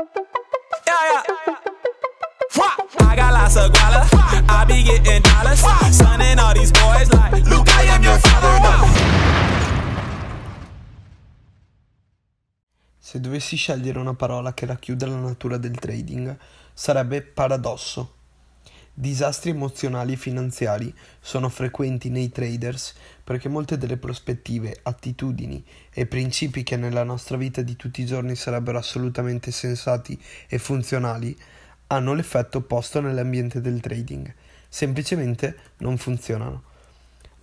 Yeah, yeah. I got lots of guala, I be getting dollars, sunning all these boys like Luke, I am your father. Se dovessi scegliere una parola che racchiude la natura del trading, sarebbe paradosso. Disastri emozionali e finanziari sono frequenti nei traders perché molte delle prospettive, attitudini e principi che nella nostra vita di tutti i giorni sarebbero assolutamente sensati e funzionali hanno l'effetto opposto nell'ambiente del trading. Semplicemente non funzionano.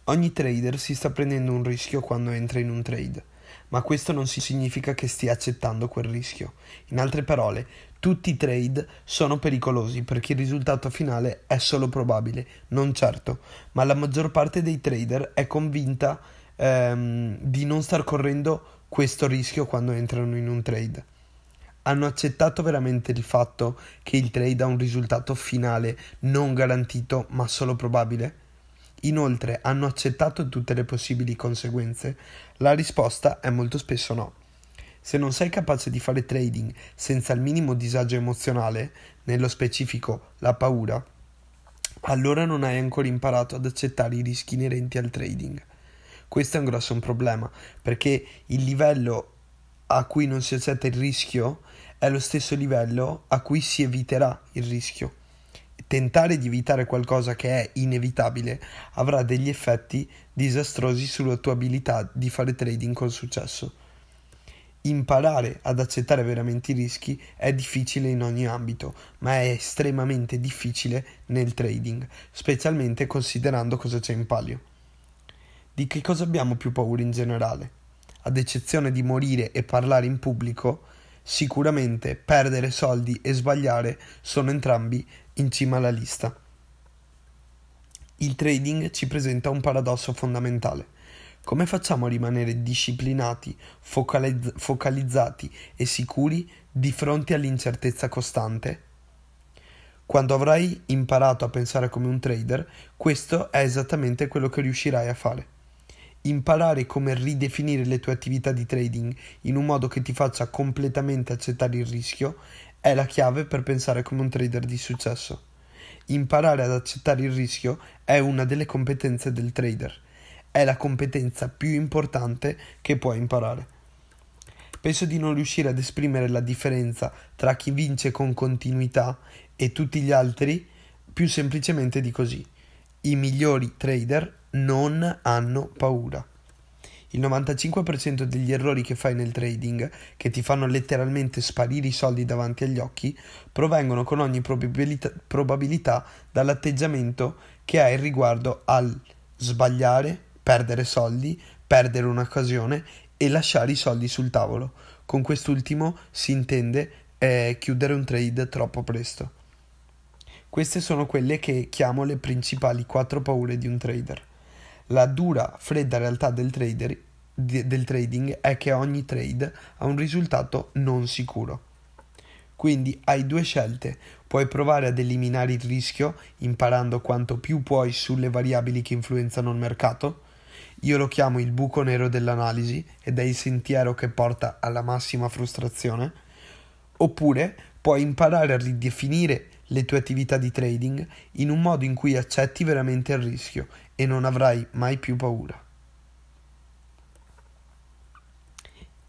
Ogni trader si sta prendendo un rischio quando entra in un trade, ma questo non significa che stia accettando quel rischio. In altre parole, tutti i trade sono pericolosi perché il risultato finale è solo probabile, non certo, ma la maggior parte dei trader è convinta ehm, di non star correndo questo rischio quando entrano in un trade. Hanno accettato veramente il fatto che il trade ha un risultato finale non garantito ma solo probabile? Inoltre hanno accettato tutte le possibili conseguenze? La risposta è molto spesso no. Se non sei capace di fare trading senza il minimo disagio emozionale, nello specifico la paura, allora non hai ancora imparato ad accettare i rischi inerenti al trading. Questo è un grosso problema, perché il livello a cui non si accetta il rischio è lo stesso livello a cui si eviterà il rischio. Tentare di evitare qualcosa che è inevitabile avrà degli effetti disastrosi sulla tua abilità di fare trading con successo. Imparare ad accettare veramente i rischi è difficile in ogni ambito, ma è estremamente difficile nel trading, specialmente considerando cosa c'è in palio. Di che cosa abbiamo più paura in generale? Ad eccezione di morire e parlare in pubblico, sicuramente perdere soldi e sbagliare sono entrambi in cima alla lista. Il trading ci presenta un paradosso fondamentale come facciamo a rimanere disciplinati, focalizz- focalizzati e sicuri di fronte all'incertezza costante? Quando avrai imparato a pensare come un trader, questo è esattamente quello che riuscirai a fare. Imparare come ridefinire le tue attività di trading in un modo che ti faccia completamente accettare il rischio è la chiave per pensare come un trader di successo. Imparare ad accettare il rischio è una delle competenze del trader è la competenza più importante che puoi imparare. Penso di non riuscire ad esprimere la differenza tra chi vince con continuità e tutti gli altri più semplicemente di così. I migliori trader non hanno paura. Il 95% degli errori che fai nel trading, che ti fanno letteralmente sparire i soldi davanti agli occhi, provengono con ogni probabilità, probabilità dall'atteggiamento che hai riguardo al sbagliare, perdere soldi, perdere un'occasione e lasciare i soldi sul tavolo. Con quest'ultimo si intende eh, chiudere un trade troppo presto. Queste sono quelle che chiamo le principali quattro paure di un trader. La dura, fredda realtà del, trader, di, del trading è che ogni trade ha un risultato non sicuro. Quindi hai due scelte, puoi provare ad eliminare il rischio imparando quanto più puoi sulle variabili che influenzano il mercato, io lo chiamo il buco nero dell'analisi ed è il sentiero che porta alla massima frustrazione. Oppure puoi imparare a ridefinire le tue attività di trading in un modo in cui accetti veramente il rischio e non avrai mai più paura.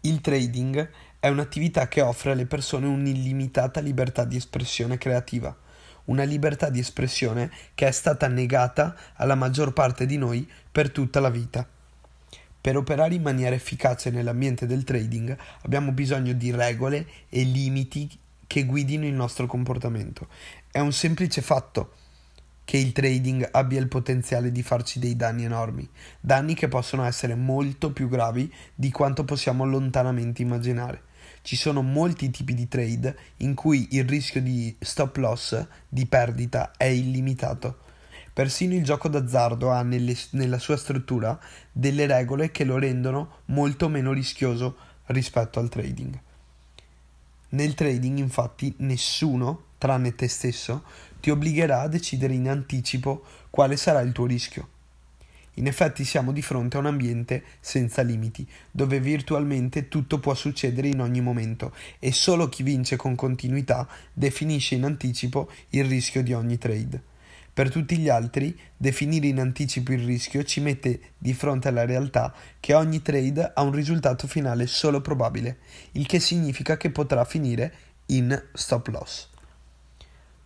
Il trading è un'attività che offre alle persone un'illimitata libertà di espressione creativa una libertà di espressione che è stata negata alla maggior parte di noi per tutta la vita. Per operare in maniera efficace nell'ambiente del trading abbiamo bisogno di regole e limiti che guidino il nostro comportamento. È un semplice fatto che il trading abbia il potenziale di farci dei danni enormi, danni che possono essere molto più gravi di quanto possiamo lontanamente immaginare ci sono molti tipi di trade in cui il rischio di stop loss, di perdita, è illimitato. Persino il gioco d'azzardo ha nelle, nella sua struttura delle regole che lo rendono molto meno rischioso rispetto al trading. Nel trading infatti nessuno, tranne te stesso, ti obbligherà a decidere in anticipo quale sarà il tuo rischio. In effetti siamo di fronte a un ambiente senza limiti, dove virtualmente tutto può succedere in ogni momento e solo chi vince con continuità definisce in anticipo il rischio di ogni trade. Per tutti gli altri, definire in anticipo il rischio ci mette di fronte alla realtà che ogni trade ha un risultato finale solo probabile, il che significa che potrà finire in stop loss.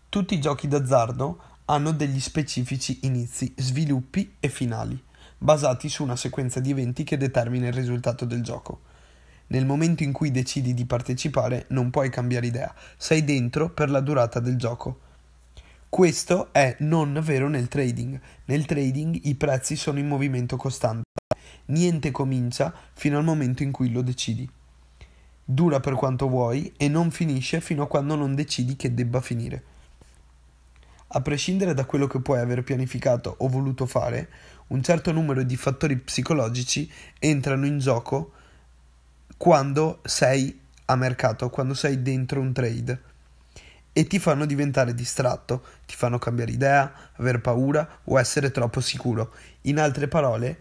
Tutti i giochi d'azzardo hanno degli specifici inizi, sviluppi e finali, basati su una sequenza di eventi che determina il risultato del gioco. Nel momento in cui decidi di partecipare non puoi cambiare idea, sei dentro per la durata del gioco. Questo è non vero nel trading. Nel trading i prezzi sono in movimento costante. Niente comincia fino al momento in cui lo decidi. Dura per quanto vuoi e non finisce fino a quando non decidi che debba finire. A prescindere da quello che puoi aver pianificato o voluto fare, un certo numero di fattori psicologici entrano in gioco quando sei a mercato, quando sei dentro un trade e ti fanno diventare distratto, ti fanno cambiare idea, aver paura o essere troppo sicuro. In altre parole,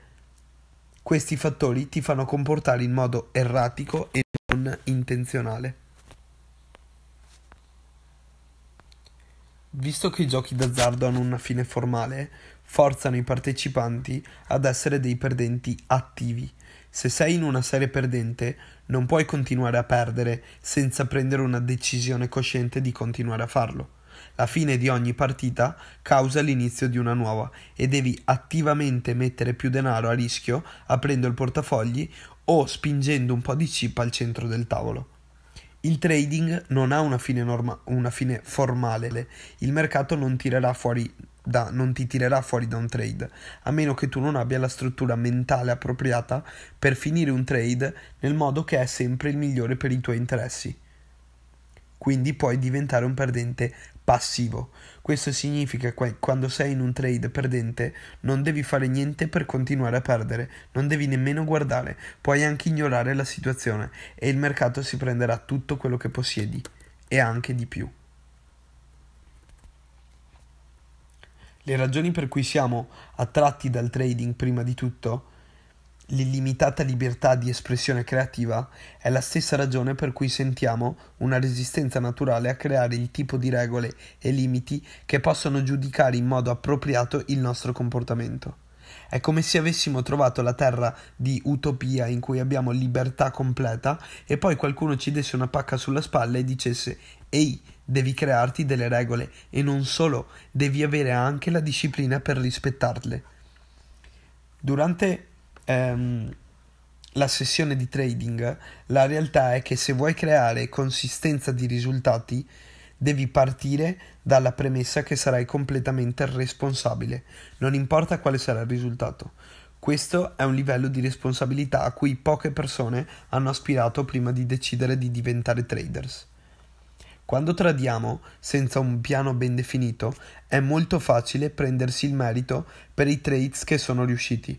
questi fattori ti fanno comportare in modo erratico e non intenzionale. Visto che i giochi d'azzardo hanno una fine formale, forzano i partecipanti ad essere dei perdenti attivi. Se sei in una serie perdente, non puoi continuare a perdere senza prendere una decisione cosciente di continuare a farlo. La fine di ogni partita causa l'inizio di una nuova e devi attivamente mettere più denaro a rischio aprendo il portafogli o spingendo un po' di chip al centro del tavolo. Il trading non ha una fine, norma- una fine formale, il mercato non, da, non ti tirerà fuori da un trade, a meno che tu non abbia la struttura mentale appropriata per finire un trade nel modo che è sempre il migliore per i tuoi interessi quindi puoi diventare un perdente passivo. Questo significa che quando sei in un trade perdente non devi fare niente per continuare a perdere, non devi nemmeno guardare, puoi anche ignorare la situazione e il mercato si prenderà tutto quello che possiedi e anche di più. Le ragioni per cui siamo attratti dal trading prima di tutto l'illimitata libertà di espressione creativa è la stessa ragione per cui sentiamo una resistenza naturale a creare il tipo di regole e limiti che possono giudicare in modo appropriato il nostro comportamento. È come se avessimo trovato la terra di utopia in cui abbiamo libertà completa e poi qualcuno ci desse una pacca sulla spalla e dicesse Ehi, devi crearti delle regole e non solo, devi avere anche la disciplina per rispettarle. Durante ehm, la sessione di trading, la realtà è che se vuoi creare consistenza di risultati, devi partire dalla premessa che sarai completamente responsabile, non importa quale sarà il risultato. Questo è un livello di responsabilità a cui poche persone hanno aspirato prima di decidere di diventare traders. Quando tradiamo senza un piano ben definito, è molto facile prendersi il merito per i trades che sono riusciti.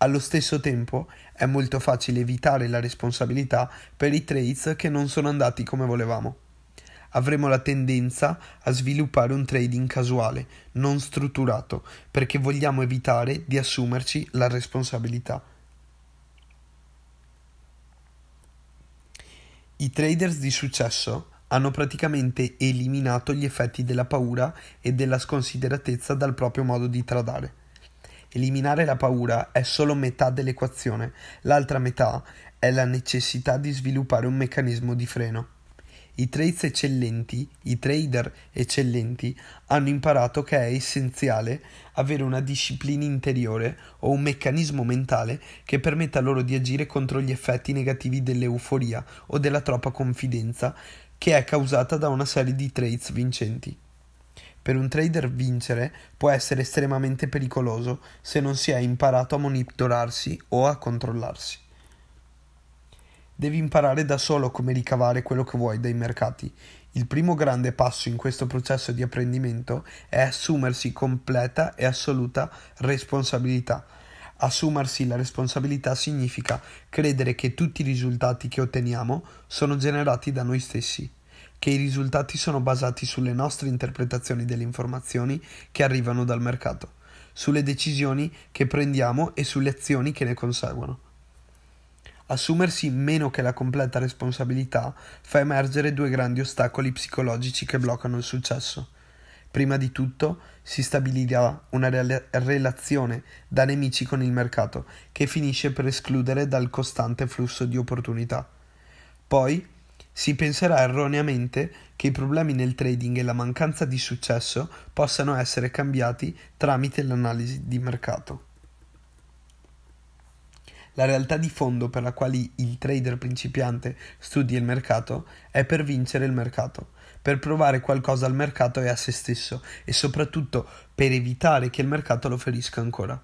Allo stesso tempo è molto facile evitare la responsabilità per i trades che non sono andati come volevamo. Avremo la tendenza a sviluppare un trading casuale, non strutturato, perché vogliamo evitare di assumerci la responsabilità. I traders di successo hanno praticamente eliminato gli effetti della paura e della sconsideratezza dal proprio modo di tradare. Eliminare la paura è solo metà dell'equazione, l'altra metà è la necessità di sviluppare un meccanismo di freno. I trades eccellenti, i trader eccellenti, hanno imparato che è essenziale avere una disciplina interiore o un meccanismo mentale che permetta loro di agire contro gli effetti negativi dell'euforia o della troppa confidenza che è causata da una serie di trades vincenti per un trader vincere può essere estremamente pericoloso se non si è imparato a monitorarsi o a controllarsi. Devi imparare da solo come ricavare quello che vuoi dai mercati. Il primo grande passo in questo processo di apprendimento è assumersi completa e assoluta responsabilità. Assumersi la responsabilità significa credere che tutti i risultati che otteniamo sono generati da noi stessi che i risultati sono basati sulle nostre interpretazioni delle informazioni che arrivano dal mercato, sulle decisioni che prendiamo e sulle azioni che ne conseguono. Assumersi meno che la completa responsabilità fa emergere due grandi ostacoli psicologici che bloccano il successo. Prima di tutto si stabilirà una re- relazione da nemici con il mercato che finisce per escludere dal costante flusso di opportunità. Poi si penserà erroneamente che i problemi nel trading e la mancanza di successo possano essere cambiati tramite l'analisi di mercato. La realtà di fondo per la quale il trader principiante studia il mercato è per vincere il mercato, per provare qualcosa al mercato e a se stesso e soprattutto per evitare che il mercato lo ferisca ancora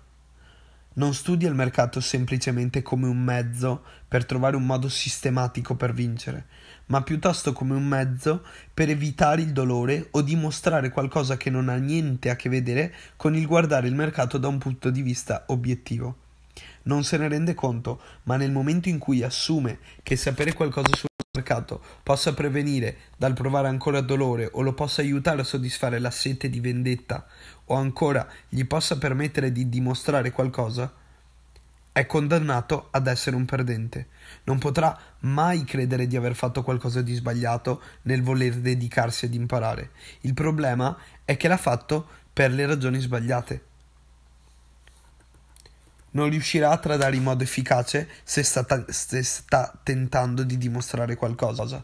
non studia il mercato semplicemente come un mezzo per trovare un modo sistematico per vincere, ma piuttosto come un mezzo per evitare il dolore o dimostrare qualcosa che non ha niente a che vedere con il guardare il mercato da un punto di vista obiettivo. Non se ne rende conto, ma nel momento in cui assume che sapere qualcosa sul mercato possa prevenire dal provare ancora dolore o lo possa aiutare a soddisfare la sete di vendetta o ancora gli possa permettere di dimostrare qualcosa, è condannato ad essere un perdente. Non potrà mai credere di aver fatto qualcosa di sbagliato nel voler dedicarsi ad imparare. Il problema è che l'ha fatto per le ragioni sbagliate. Non riuscirà a tradare in modo efficace se sta, se sta tentando di dimostrare qualcosa.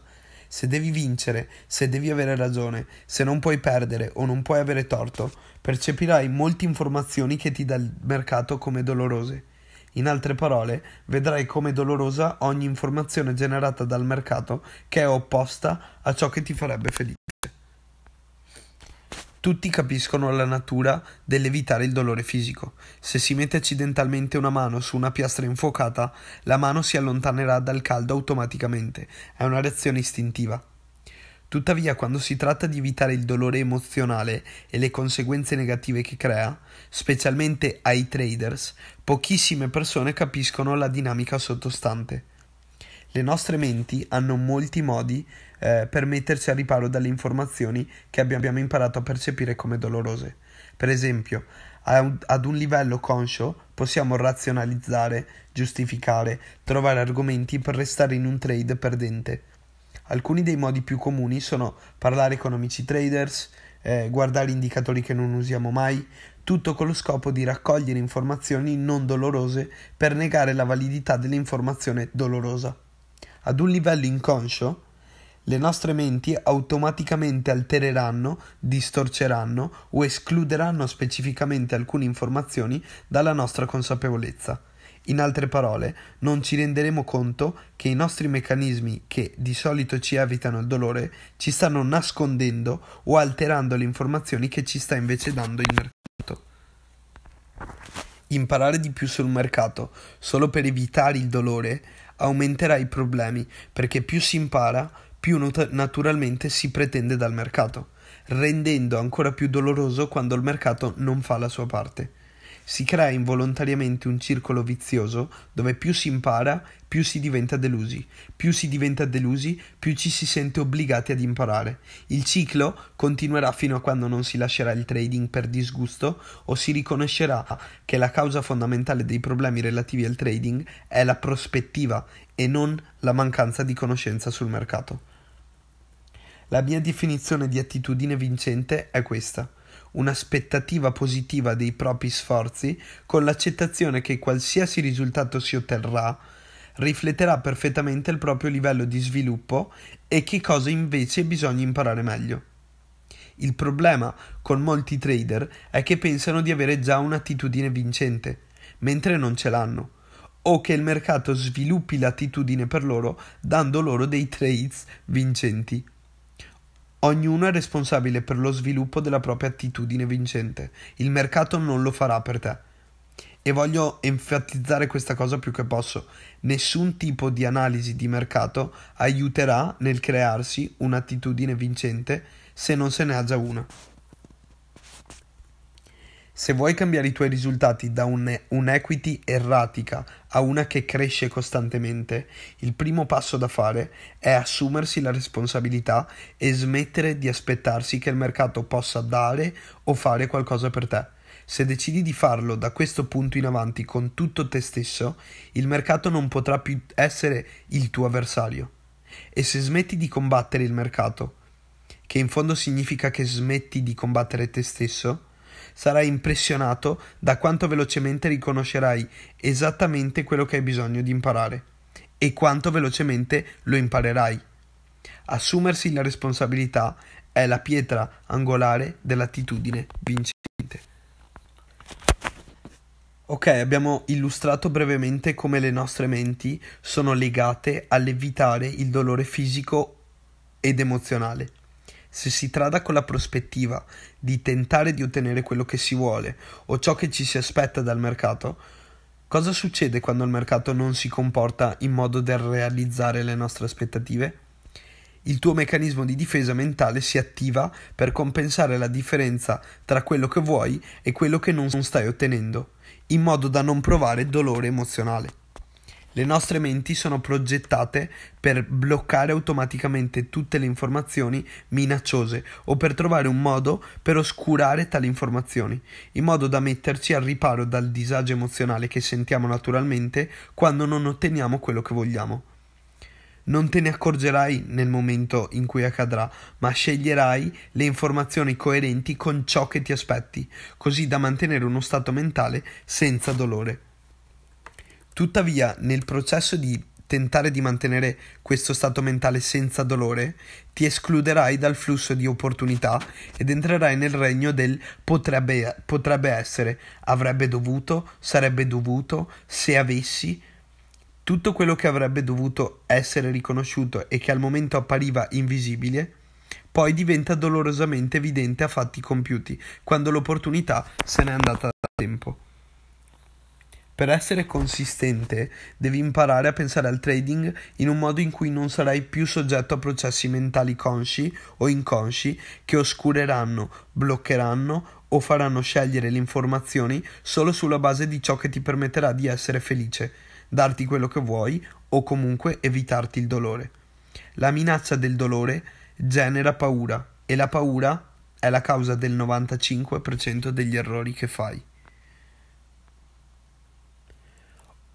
Se devi vincere, se devi avere ragione, se non puoi perdere o non puoi avere torto, percepirai molte informazioni che ti dà il mercato come dolorose. In altre parole, vedrai come dolorosa ogni informazione generata dal mercato che è opposta a ciò che ti farebbe felice. Tutti capiscono la natura dell'evitare il dolore fisico. Se si mette accidentalmente una mano su una piastra infuocata, la mano si allontanerà dal caldo automaticamente. È una reazione istintiva. Tuttavia, quando si tratta di evitare il dolore emozionale e le conseguenze negative che crea, specialmente ai traders, pochissime persone capiscono la dinamica sottostante. Le nostre menti hanno molti modi eh, per metterci al riparo dalle informazioni che abbiamo imparato a percepire come dolorose. Per esempio, ad un livello conscio possiamo razionalizzare, giustificare, trovare argomenti per restare in un trade perdente. Alcuni dei modi più comuni sono parlare con amici traders, eh, guardare indicatori che non usiamo mai, tutto con lo scopo di raccogliere informazioni non dolorose per negare la validità dell'informazione dolorosa ad un livello inconscio, le nostre menti automaticamente altereranno, distorceranno o escluderanno specificamente alcune informazioni dalla nostra consapevolezza. In altre parole, non ci renderemo conto che i nostri meccanismi che di solito ci evitano il dolore ci stanno nascondendo o alterando le informazioni che ci sta invece dando il mercato. Imparare di più sul mercato solo per evitare il dolore aumenterà i problemi perché più si impara, più not- naturalmente si pretende dal mercato, rendendo ancora più doloroso quando il mercato non fa la sua parte si crea involontariamente un circolo vizioso dove più si impara, più si diventa delusi, più si diventa delusi, più ci si sente obbligati ad imparare. Il ciclo continuerà fino a quando non si lascerà il trading per disgusto o si riconoscerà che la causa fondamentale dei problemi relativi al trading è la prospettiva e non la mancanza di conoscenza sul mercato. La mia definizione di attitudine vincente è questa un'aspettativa positiva dei propri sforzi con l'accettazione che qualsiasi risultato si otterrà rifletterà perfettamente il proprio livello di sviluppo e che cosa invece bisogna imparare meglio. Il problema con molti trader è che pensano di avere già un'attitudine vincente, mentre non ce l'hanno, o che il mercato sviluppi l'attitudine per loro dando loro dei trades vincenti. Ognuno è responsabile per lo sviluppo della propria attitudine vincente. Il mercato non lo farà per te. E voglio enfatizzare questa cosa più che posso. Nessun tipo di analisi di mercato aiuterà nel crearsi un'attitudine vincente se non se ne ha già una. Se vuoi cambiare i tuoi risultati da un, un'equity erratica a una che cresce costantemente, il primo passo da fare è assumersi la responsabilità e smettere di aspettarsi che il mercato possa dare o fare qualcosa per te. Se decidi di farlo da questo punto in avanti con tutto te stesso, il mercato non potrà più essere il tuo avversario. E se smetti di combattere il mercato, che in fondo significa che smetti di combattere te stesso, sarai impressionato da quanto velocemente riconoscerai esattamente quello che hai bisogno di imparare e quanto velocemente lo imparerai. Assumersi la responsabilità è la pietra angolare dell'attitudine vincente. Ok, abbiamo illustrato brevemente come le nostre menti sono legate all'evitare il dolore fisico ed emozionale. Se si trada con la prospettiva di tentare di ottenere quello che si vuole o ciò che ci si aspetta dal mercato, cosa succede quando il mercato non si comporta in modo da realizzare le nostre aspettative? Il tuo meccanismo di difesa mentale si attiva per compensare la differenza tra quello che vuoi e quello che non stai ottenendo, in modo da non provare dolore emozionale. Le nostre menti sono progettate per bloccare automaticamente tutte le informazioni minacciose o per trovare un modo per oscurare tali informazioni, in modo da metterci al riparo dal disagio emozionale che sentiamo naturalmente quando non otteniamo quello che vogliamo. Non te ne accorgerai nel momento in cui accadrà, ma sceglierai le informazioni coerenti con ciò che ti aspetti, così da mantenere uno stato mentale senza dolore. Tuttavia, nel processo di tentare di mantenere questo stato mentale senza dolore, ti escluderai dal flusso di opportunità ed entrerai nel regno del potrebbe, potrebbe essere, avrebbe dovuto, sarebbe dovuto, se avessi. Tutto quello che avrebbe dovuto essere riconosciuto e che al momento appariva invisibile, poi diventa dolorosamente evidente a fatti compiuti, quando l'opportunità se n'è andata da tempo. Per essere consistente devi imparare a pensare al trading in un modo in cui non sarai più soggetto a processi mentali consci o inconsci che oscureranno, bloccheranno o faranno scegliere le informazioni solo sulla base di ciò che ti permetterà di essere felice, darti quello che vuoi o comunque evitarti il dolore. La minaccia del dolore genera paura e la paura è la causa del 95% degli errori che fai.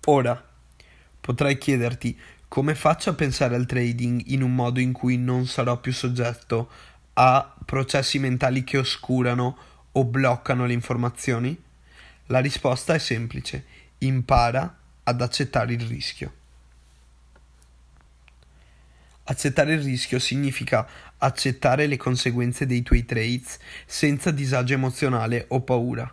Ora, potrai chiederti come faccio a pensare al trading in un modo in cui non sarò più soggetto a processi mentali che oscurano o bloccano le informazioni? La risposta è semplice, impara ad accettare il rischio. Accettare il rischio significa accettare le conseguenze dei tuoi trades senza disagio emozionale o paura.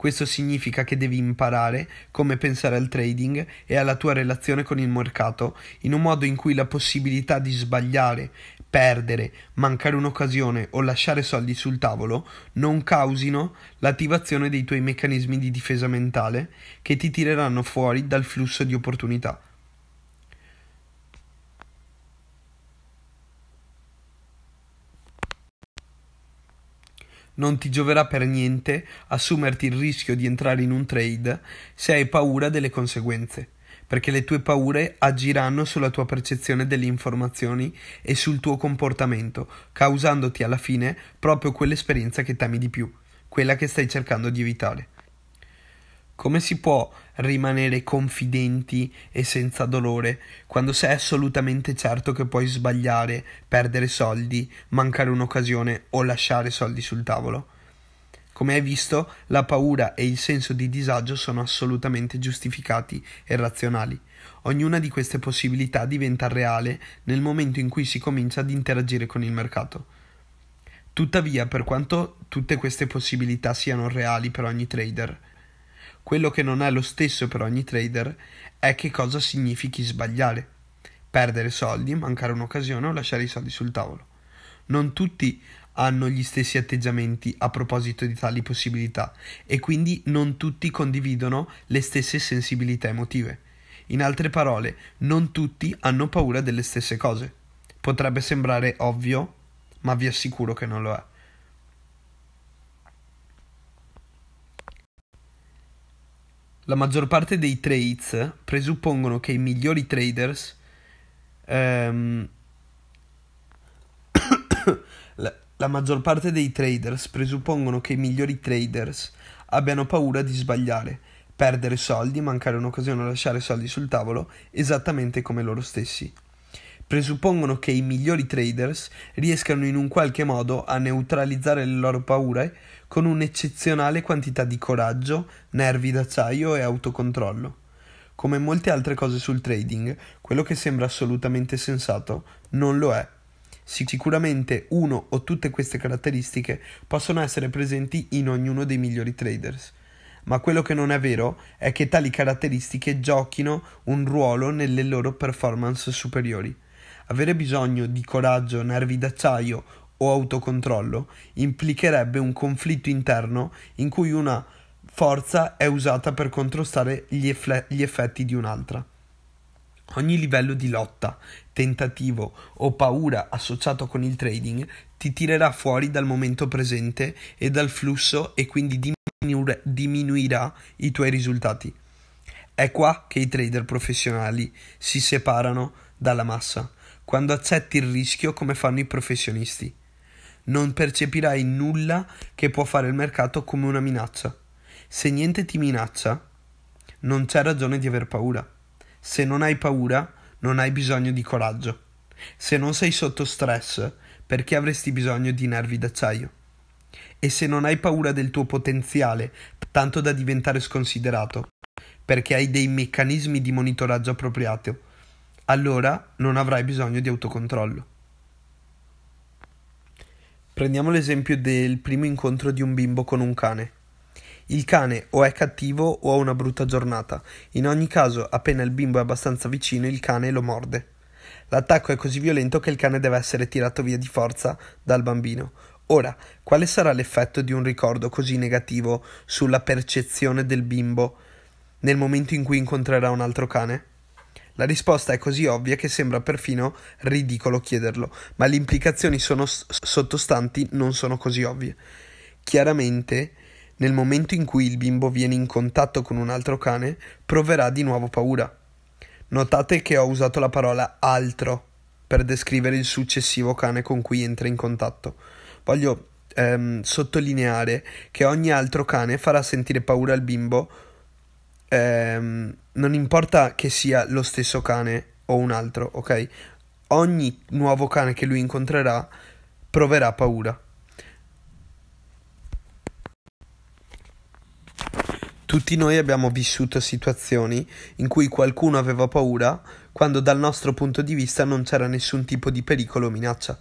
Questo significa che devi imparare come pensare al trading e alla tua relazione con il mercato in un modo in cui la possibilità di sbagliare, perdere, mancare un'occasione o lasciare soldi sul tavolo non causino l'attivazione dei tuoi meccanismi di difesa mentale che ti tireranno fuori dal flusso di opportunità. non ti gioverà per niente assumerti il rischio di entrare in un trade se hai paura delle conseguenze, perché le tue paure agiranno sulla tua percezione delle informazioni e sul tuo comportamento, causandoti alla fine proprio quell'esperienza che temi di più, quella che stai cercando di evitare. Come si può rimanere confidenti e senza dolore quando sei assolutamente certo che puoi sbagliare, perdere soldi, mancare un'occasione o lasciare soldi sul tavolo? Come hai visto, la paura e il senso di disagio sono assolutamente giustificati e razionali. Ognuna di queste possibilità diventa reale nel momento in cui si comincia ad interagire con il mercato. Tuttavia, per quanto tutte queste possibilità siano reali per ogni trader, quello che non è lo stesso per ogni trader è che cosa significhi sbagliare, perdere soldi, mancare un'occasione o lasciare i soldi sul tavolo. Non tutti hanno gli stessi atteggiamenti a proposito di tali possibilità e quindi non tutti condividono le stesse sensibilità emotive. In altre parole, non tutti hanno paura delle stesse cose. Potrebbe sembrare ovvio, ma vi assicuro che non lo è. la maggior parte dei trades presuppongono che i migliori traders ehm, la, la, maggior parte dei traders presuppongono che i migliori traders abbiano paura di sbagliare, perdere soldi, mancare un'occasione o lasciare soldi sul tavolo, esattamente come loro stessi presuppongono che i migliori traders riescano in un qualche modo a neutralizzare le loro paure con un'eccezionale quantità di coraggio, nervi d'acciaio e autocontrollo. Come molte altre cose sul trading, quello che sembra assolutamente sensato non lo è. Sicuramente uno o tutte queste caratteristiche possono essere presenti in ognuno dei migliori traders ma quello che non è vero è che tali caratteristiche giochino un ruolo nelle loro performance superiori. Avere bisogno di coraggio, nervi d'acciaio o autocontrollo implicherebbe un conflitto interno in cui una forza è usata per contrastare gli, eff- gli effetti di un'altra. Ogni livello di lotta, tentativo o paura associato con il trading ti tirerà fuori dal momento presente e dal flusso e quindi diminu- diminuirà i tuoi risultati. È qua che i trader professionali si separano dalla massa quando accetti il rischio come fanno i professionisti. Non percepirai nulla che può fare il mercato come una minaccia. Se niente ti minaccia, non c'è ragione di aver paura. Se non hai paura, non hai bisogno di coraggio. Se non sei sotto stress, perché avresti bisogno di nervi d'acciaio? E se non hai paura del tuo potenziale, tanto da diventare sconsiderato, perché hai dei meccanismi di monitoraggio appropriato allora non avrai bisogno di autocontrollo. Prendiamo l'esempio del primo incontro di un bimbo con un cane. Il cane o è cattivo o ha una brutta giornata, in ogni caso appena il bimbo è abbastanza vicino il cane lo morde. L'attacco è così violento che il cane deve essere tirato via di forza dal bambino. Ora, quale sarà l'effetto di un ricordo così negativo sulla percezione del bimbo nel momento in cui incontrerà un altro cane? La risposta è così ovvia che sembra perfino ridicolo chiederlo, ma le implicazioni s- sottostanti non sono così ovvie. Chiaramente, nel momento in cui il bimbo viene in contatto con un altro cane, proverà di nuovo paura. Notate che ho usato la parola altro per descrivere il successivo cane con cui entra in contatto. Voglio ehm, sottolineare che ogni altro cane farà sentire paura al bimbo ehm, non importa che sia lo stesso cane o un altro, ok? Ogni nuovo cane che lui incontrerà proverà paura. Tutti noi abbiamo vissuto situazioni in cui qualcuno aveva paura quando dal nostro punto di vista non c'era nessun tipo di pericolo o minaccia.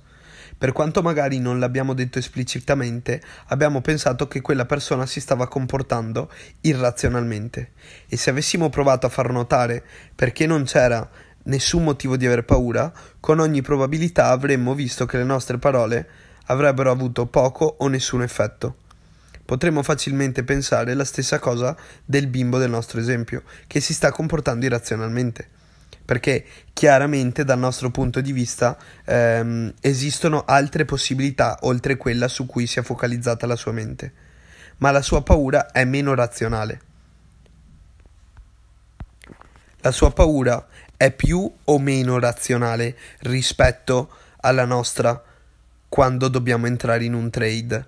Per quanto magari non l'abbiamo detto esplicitamente, abbiamo pensato che quella persona si stava comportando irrazionalmente e se avessimo provato a far notare perché non c'era nessun motivo di aver paura, con ogni probabilità avremmo visto che le nostre parole avrebbero avuto poco o nessun effetto. Potremmo facilmente pensare la stessa cosa del bimbo del nostro esempio, che si sta comportando irrazionalmente perché chiaramente dal nostro punto di vista ehm, esistono altre possibilità oltre quella su cui si è focalizzata la sua mente, ma la sua paura è meno razionale. La sua paura è più o meno razionale rispetto alla nostra quando dobbiamo entrare in un trade.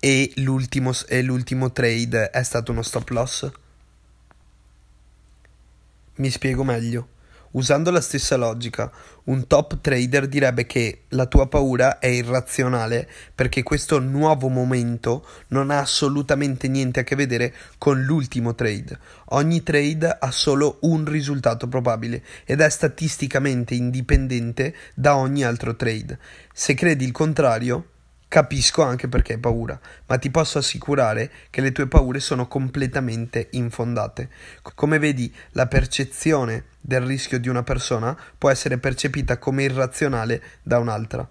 E l'ultimo, e l'ultimo trade è stato uno stop loss? Mi spiego meglio. Usando la stessa logica, un top trader direbbe che la tua paura è irrazionale perché questo nuovo momento non ha assolutamente niente a che vedere con l'ultimo trade. Ogni trade ha solo un risultato probabile ed è statisticamente indipendente da ogni altro trade. Se credi il contrario, Capisco anche perché hai paura, ma ti posso assicurare che le tue paure sono completamente infondate. Come vedi, la percezione del rischio di una persona può essere percepita come irrazionale da un'altra.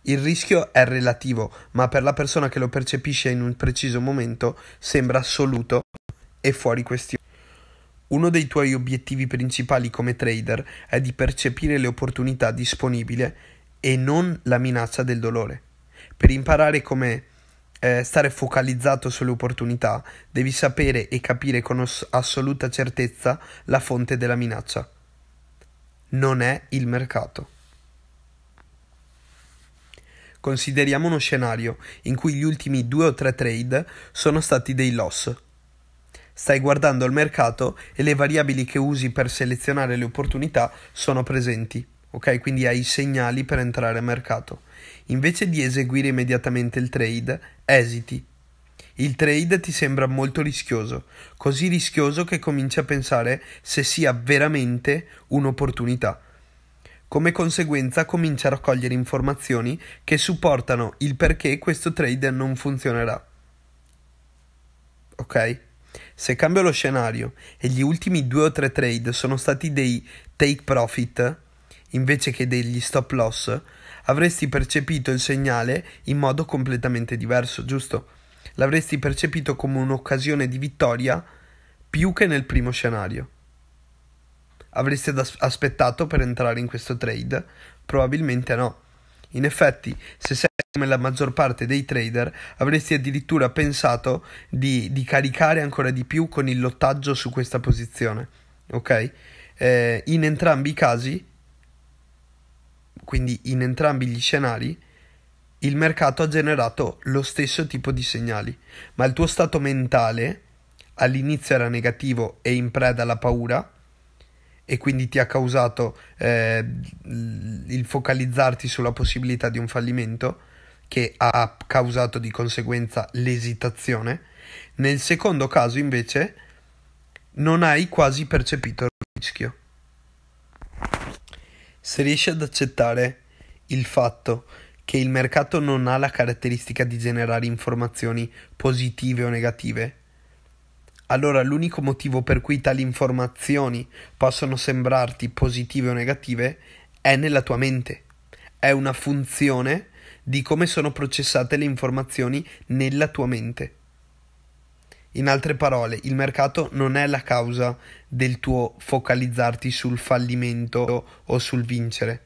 Il rischio è relativo, ma per la persona che lo percepisce in un preciso momento sembra assoluto e fuori questione. Uno dei tuoi obiettivi principali come trader è di percepire le opportunità disponibili e non la minaccia del dolore per imparare come eh, stare focalizzato sulle opportunità, devi sapere e capire con os- assoluta certezza la fonte della minaccia. Non è il mercato. Consideriamo uno scenario in cui gli ultimi due o tre trade sono stati dei loss, stai guardando il mercato e le variabili che usi per selezionare le opportunità sono presenti ok? Quindi hai i segnali per entrare a mercato. Invece di eseguire immediatamente il trade, esiti. Il trade ti sembra molto rischioso, così rischioso che cominci a pensare se sia veramente un'opportunità. Come conseguenza comincia a raccogliere informazioni che supportano il perché questo trade non funzionerà. Ok? Se cambio lo scenario e gli ultimi due o tre trade sono stati dei take profit, invece che degli stop loss, avresti percepito il segnale in modo completamente diverso, giusto? L'avresti percepito come un'occasione di vittoria più che nel primo scenario. Avreste aspettato per entrare in questo trade? Probabilmente no. In effetti, se sei come la maggior parte dei trader, avresti addirittura pensato di, di caricare ancora di più con il lottaggio su questa posizione. Ok? Eh, in entrambi i casi quindi in entrambi gli scenari, il mercato ha generato lo stesso tipo di segnali, ma il tuo stato mentale all'inizio era negativo e in preda alla paura e quindi ti ha causato eh, il focalizzarti sulla possibilità di un fallimento che ha causato di conseguenza l'esitazione. Nel secondo caso invece non hai quasi percepito il rischio. Se riesci ad accettare il fatto che il mercato non ha la caratteristica di generare informazioni positive o negative, allora l'unico motivo per cui tali informazioni possono sembrarti positive o negative è nella tua mente, è una funzione di come sono processate le informazioni nella tua mente. In altre parole, il mercato non è la causa del tuo focalizzarti sul fallimento o sul vincere.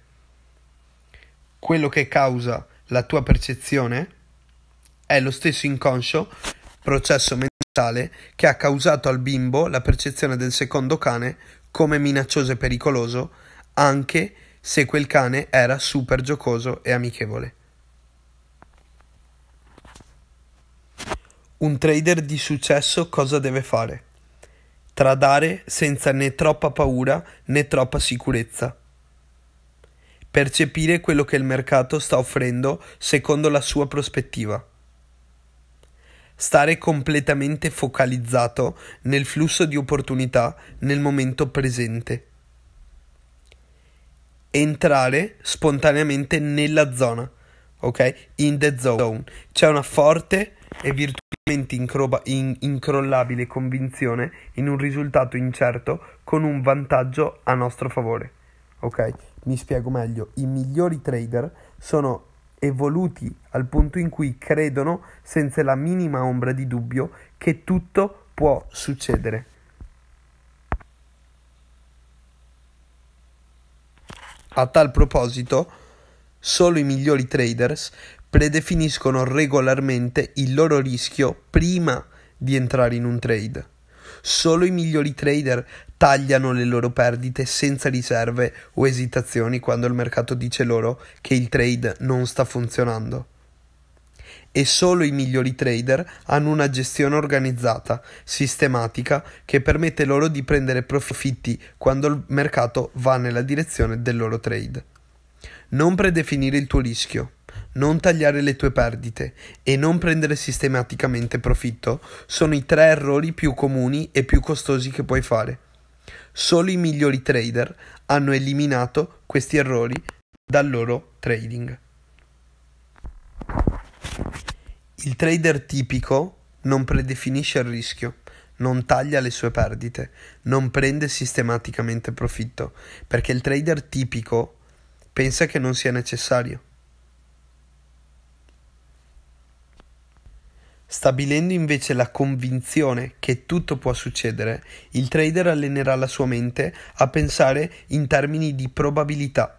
Quello che causa la tua percezione è lo stesso inconscio processo mentale che ha causato al bimbo la percezione del secondo cane come minaccioso e pericoloso, anche se quel cane era super giocoso e amichevole. Un trader di successo cosa deve fare? Tradare senza né troppa paura né troppa sicurezza. Percepire quello che il mercato sta offrendo secondo la sua prospettiva. Stare completamente focalizzato nel flusso di opportunità nel momento presente. Entrare spontaneamente nella zona ok? In the zone. C'è una forte e virtualmente incroba- in- incrollabile convinzione in un risultato incerto con un vantaggio a nostro favore. Ok, mi spiego meglio. I migliori trader sono evoluti al punto in cui credono senza la minima ombra di dubbio che tutto può succedere. A tal proposito, Solo i migliori traders predefiniscono regolarmente il loro rischio prima di entrare in un trade. Solo i migliori trader tagliano le loro perdite senza riserve o esitazioni quando il mercato dice loro che il trade non sta funzionando e solo i migliori trader hanno una gestione organizzata, sistematica, che permette loro di prendere profitti quando il mercato va nella direzione del loro trade. Non predefinire il tuo rischio, non tagliare le tue perdite e non prendere sistematicamente profitto sono i tre errori più comuni e più costosi che puoi fare. Solo i migliori trader hanno eliminato questi errori dal loro trading. Il trader tipico non predefinisce il rischio, non taglia le sue perdite, non prende sistematicamente profitto, perché il trader tipico pensa che non sia necessario. Stabilendo invece la convinzione che tutto può succedere, il trader allenerà la sua mente a pensare in termini di probabilità.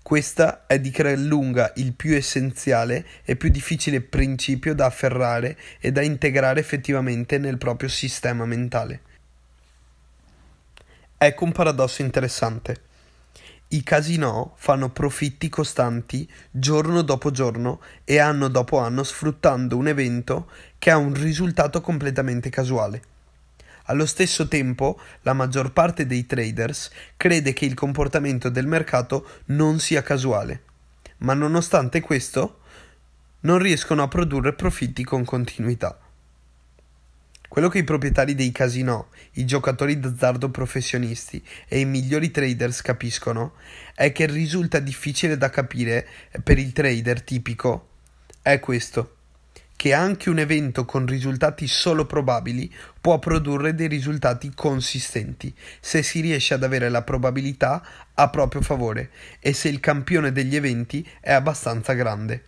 Questa è di gran lunga il più essenziale e più difficile principio da afferrare e da integrare effettivamente nel proprio sistema mentale. Ecco un paradosso interessante i casinò fanno profitti costanti giorno dopo giorno e anno dopo anno sfruttando un evento che ha un risultato completamente casuale. Allo stesso tempo, la maggior parte dei traders crede che il comportamento del mercato non sia casuale, ma nonostante questo non riescono a produrre profitti con continuità. Quello che i proprietari dei casino, i giocatori d'azzardo professionisti e i migliori traders capiscono è che risulta difficile da capire per il trader tipico è questo, che anche un evento con risultati solo probabili può produrre dei risultati consistenti se si riesce ad avere la probabilità a proprio favore e se il campione degli eventi è abbastanza grande.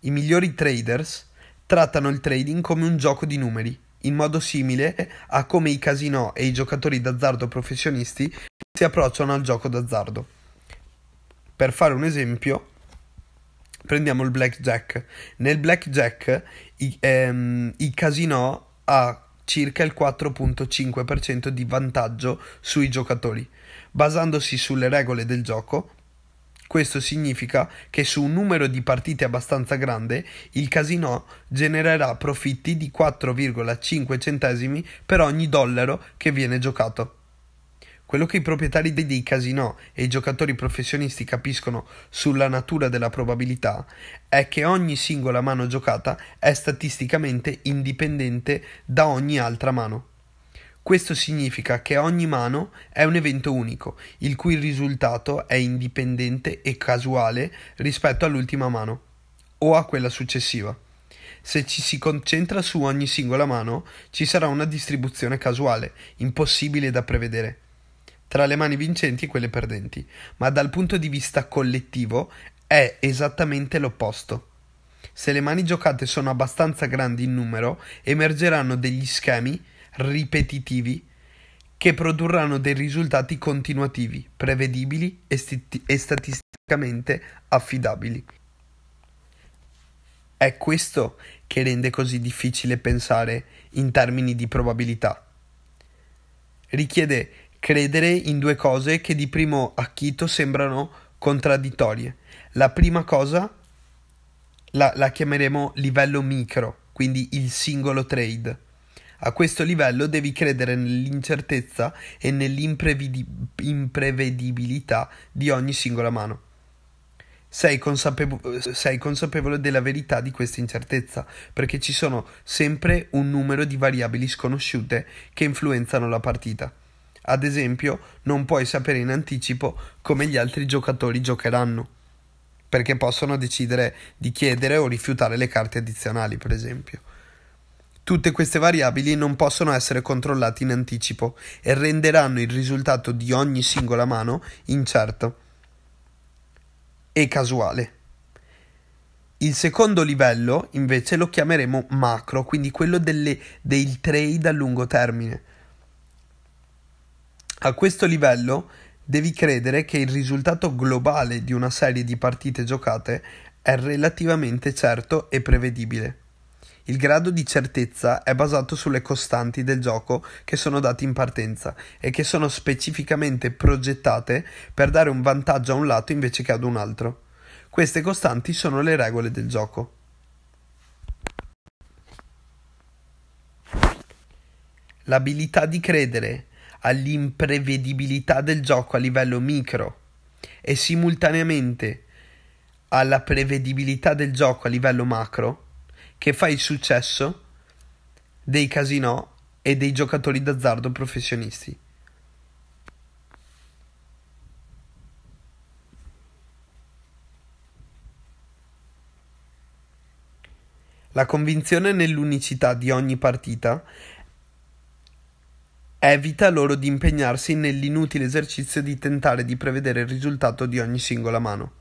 I migliori traders trattano il trading come un gioco di numeri, in modo simile a come i casinò e i giocatori d'azzardo professionisti si approcciano al gioco d'azzardo. Per fare un esempio, prendiamo il blackjack. Nel blackjack i, ehm, i casinò hanno circa il 4.5% di vantaggio sui giocatori. Basandosi sulle regole del gioco, questo significa che su un numero di partite abbastanza grande il casino genererà profitti di 4,5 centesimi per ogni dollaro che viene giocato. Quello che i proprietari dei casinò e i giocatori professionisti capiscono sulla natura della probabilità è che ogni singola mano giocata è statisticamente indipendente da ogni altra mano. Questo significa che ogni mano è un evento unico, il cui risultato è indipendente e casuale rispetto all'ultima mano o a quella successiva. Se ci si concentra su ogni singola mano, ci sarà una distribuzione casuale, impossibile da prevedere, tra le mani vincenti e quelle perdenti, ma dal punto di vista collettivo è esattamente l'opposto. Se le mani giocate sono abbastanza grandi in numero, emergeranno degli schemi ripetitivi che produrranno dei risultati continuativi, prevedibili e, sti- e statisticamente affidabili. È questo che rende così difficile pensare in termini di probabilità. Richiede credere in due cose che di primo acchito sembrano contraddittorie. La prima cosa la, la chiameremo livello micro, quindi il singolo trade. A questo livello devi credere nell'incertezza e nell'imprevedibilità di ogni singola mano. Sei, consapevo- sei, consapevole della verità di questa incertezza, perché ci sono sempre un numero di variabili sconosciute che influenzano la partita. Ad esempio, non puoi sapere in anticipo come gli altri giocatori giocheranno, perché possono decidere di chiedere o rifiutare le carte addizionali, per esempio. Tutte queste variabili non possono essere controllate in anticipo e renderanno il risultato di ogni singola mano incerto e casuale. Il secondo livello invece lo chiameremo macro, quindi quello delle, del trade a lungo termine. A questo livello devi credere che il risultato globale di una serie di partite giocate è relativamente certo e prevedibile. Il grado di certezza è basato sulle costanti del gioco che sono date in partenza e che sono specificamente progettate per dare un vantaggio a un lato invece che ad un altro. Queste costanti sono le regole del gioco. L'abilità di credere all'imprevedibilità del gioco a livello micro e simultaneamente alla prevedibilità del gioco a livello macro che fa il successo dei casinò e dei giocatori d'azzardo professionisti. La convinzione nell'unicità di ogni partita evita loro di impegnarsi nell'inutile esercizio di tentare di prevedere il risultato di ogni singola mano.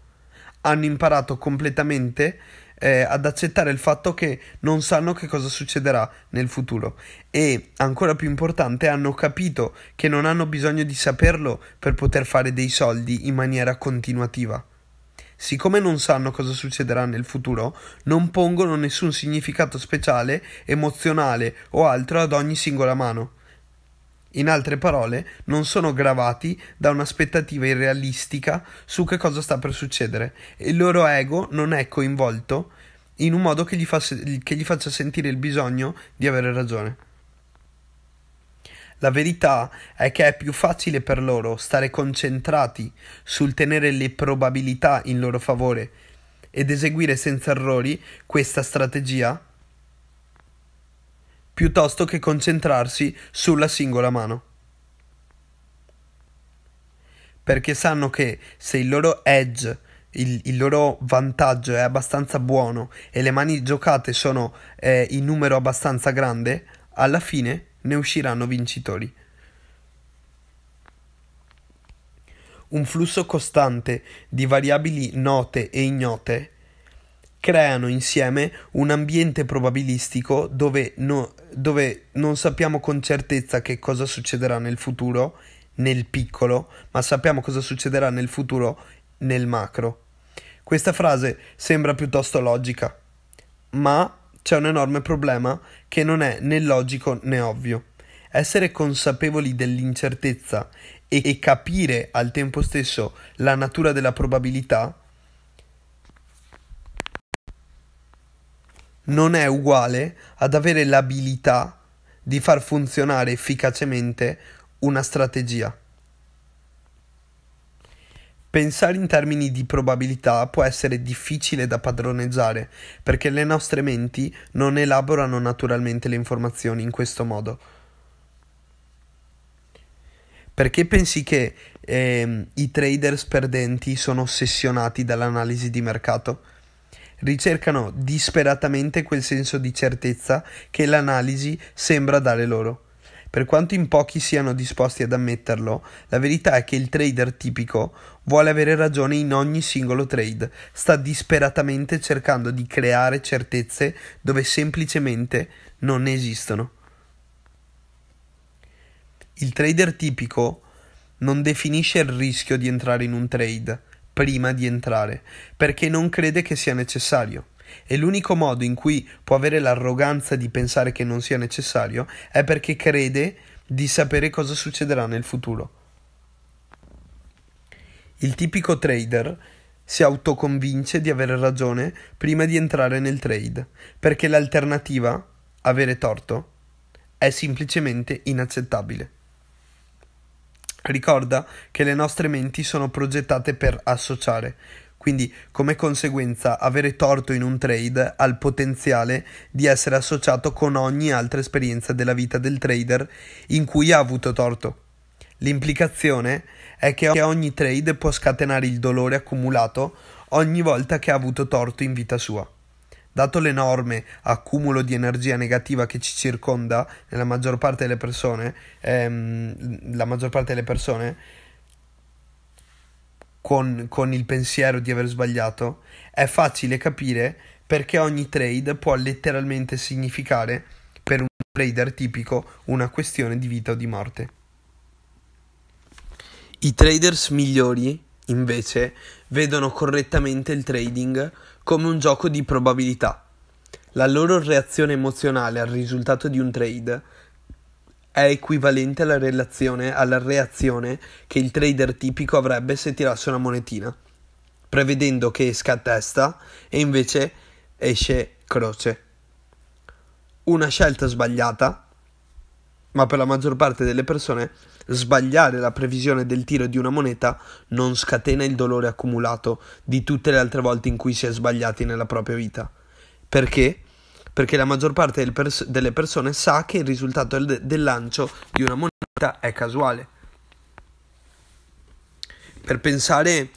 Hanno imparato completamente eh, ad accettare il fatto che non sanno che cosa succederà nel futuro e ancora più importante hanno capito che non hanno bisogno di saperlo per poter fare dei soldi in maniera continuativa. Siccome non sanno cosa succederà nel futuro, non pongono nessun significato speciale, emozionale o altro ad ogni singola mano in altre parole, non sono gravati da un'aspettativa irrealistica su che cosa sta per succedere e il loro ego non è coinvolto in un modo che gli, fa, che gli faccia sentire il bisogno di avere ragione. La verità è che è più facile per loro stare concentrati sul tenere le probabilità in loro favore ed eseguire senza errori questa strategia piuttosto che concentrarsi sulla singola mano. Perché sanno che se il loro edge, il, il loro vantaggio è abbastanza buono e le mani giocate sono eh, in numero abbastanza grande, alla fine ne usciranno vincitori. Un flusso costante di variabili note e ignote creano insieme un ambiente probabilistico dove no, dove non sappiamo con certezza che cosa succederà nel futuro, nel piccolo, ma sappiamo cosa succederà nel futuro, nel macro. Questa frase sembra piuttosto logica, ma c'è un enorme problema che non è né logico né ovvio. Essere consapevoli dell'incertezza e capire al tempo stesso la natura della probabilità non è uguale ad avere l'abilità di far funzionare efficacemente una strategia. Pensare in termini di probabilità può essere difficile da padroneggiare perché le nostre menti non elaborano naturalmente le informazioni in questo modo. Perché pensi che eh, i traders perdenti sono ossessionati dall'analisi di mercato? ricercano disperatamente quel senso di certezza che l'analisi sembra dare loro. Per quanto in pochi siano disposti ad ammetterlo, la verità è che il trader tipico vuole avere ragione in ogni singolo trade, sta disperatamente cercando di creare certezze dove semplicemente non esistono. Il trader tipico non definisce il rischio di entrare in un trade, prima di entrare, perché non crede che sia necessario. E l'unico modo in cui può avere l'arroganza di pensare che non sia necessario è perché crede di sapere cosa succederà nel futuro. Il tipico trader si autoconvince di avere ragione prima di entrare nel trade, perché l'alternativa, avere torto, è semplicemente inaccettabile. Ricorda che le nostre menti sono progettate per associare, quindi come conseguenza avere torto in un trade ha il potenziale di essere associato con ogni altra esperienza della vita del trader in cui ha avuto torto. L'implicazione è che ogni trade può scatenare il dolore accumulato ogni volta che ha avuto torto in vita sua. Dato l'enorme accumulo di energia negativa che ci circonda nella maggior parte delle persone, ehm, la maggior parte delle persone con, con il pensiero di aver sbagliato, è facile capire perché ogni trade può letteralmente significare per un trader tipico una questione di vita o di morte. I traders migliori, invece, vedono correttamente il trading come un gioco di probabilità. La loro reazione emozionale al risultato di un trade è equivalente alla, alla reazione che il trader tipico avrebbe se tirasse una monetina, prevedendo che esca a testa e invece esce croce. Una scelta sbagliata ma per la maggior parte delle persone sbagliare la previsione del tiro di una moneta non scatena il dolore accumulato di tutte le altre volte in cui si è sbagliati nella propria vita. Perché? Perché la maggior parte del pers- delle persone sa che il risultato del, del lancio di una moneta è casuale. Per pensare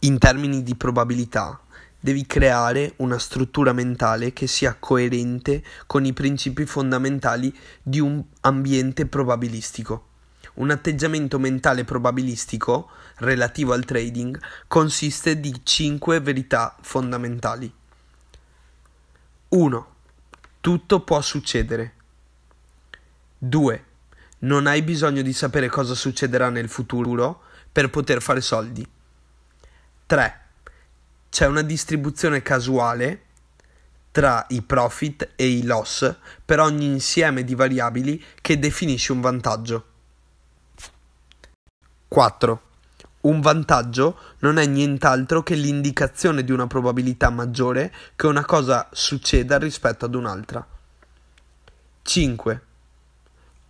in termini di probabilità, devi creare una struttura mentale che sia coerente con i principi fondamentali di un ambiente probabilistico. Un atteggiamento mentale probabilistico relativo al trading consiste di 5 verità fondamentali. 1. Tutto può succedere. 2. Non hai bisogno di sapere cosa succederà nel futuro per poter fare soldi. 3 c'è una distribuzione casuale tra i profit e i loss per ogni insieme di variabili che definisce un vantaggio. 4. Un vantaggio non è nient'altro che l'indicazione di una probabilità maggiore che una cosa succeda rispetto ad un'altra. 5.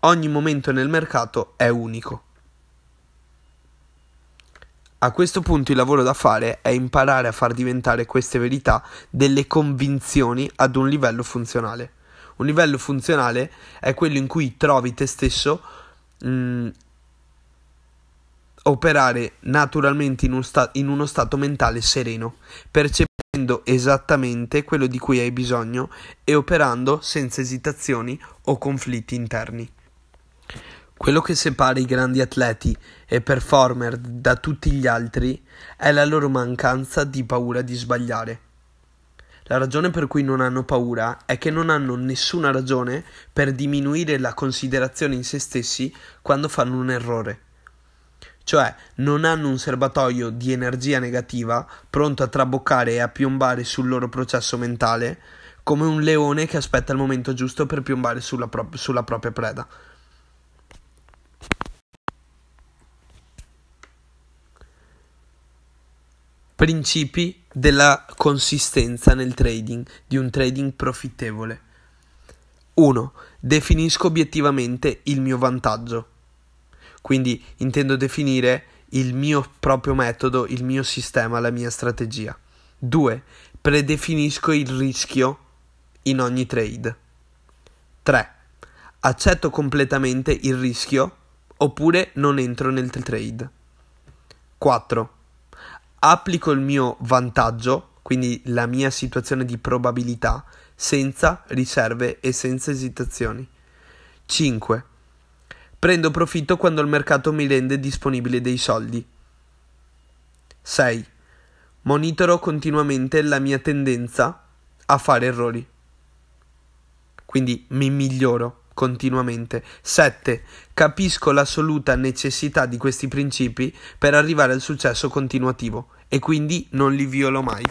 Ogni momento nel mercato è unico. A questo punto il lavoro da fare è imparare a far diventare queste verità delle convinzioni ad un livello funzionale. Un livello funzionale è quello in cui trovi te stesso mh, mm, operare naturalmente in, un sta- in, uno stato mentale sereno, percependo esattamente quello di cui hai bisogno e operando senza esitazioni o conflitti interni. Quello che separa i grandi atleti e performer da tutti gli altri è la loro mancanza di paura di sbagliare. La ragione per cui non hanno paura è che non hanno nessuna ragione per diminuire la considerazione in se stessi quando fanno un errore. Cioè, non hanno un serbatoio di energia negativa pronto a traboccare e a piombare sul loro processo mentale come un leone che aspetta il momento giusto per piombare sulla, pro- sulla propria preda. Principi della consistenza nel trading, di un trading profittevole. 1. Definisco obiettivamente il mio vantaggio. Quindi intendo definire il mio proprio metodo, il mio sistema, la mia strategia. 2. Predefinisco il rischio in ogni trade. 3. Accetto completamente il rischio oppure non entro nel trade. 4 applico il mio vantaggio, quindi la mia situazione di probabilità, senza riserve e senza esitazioni. 5. Prendo profitto quando il mercato mi rende disponibile dei soldi. 6. Monitoro continuamente la mia tendenza a fare errori. Quindi mi miglioro continuamente. 7. Capisco l'assoluta necessità di questi principi per arrivare al successo continuativo e quindi non li violo mai.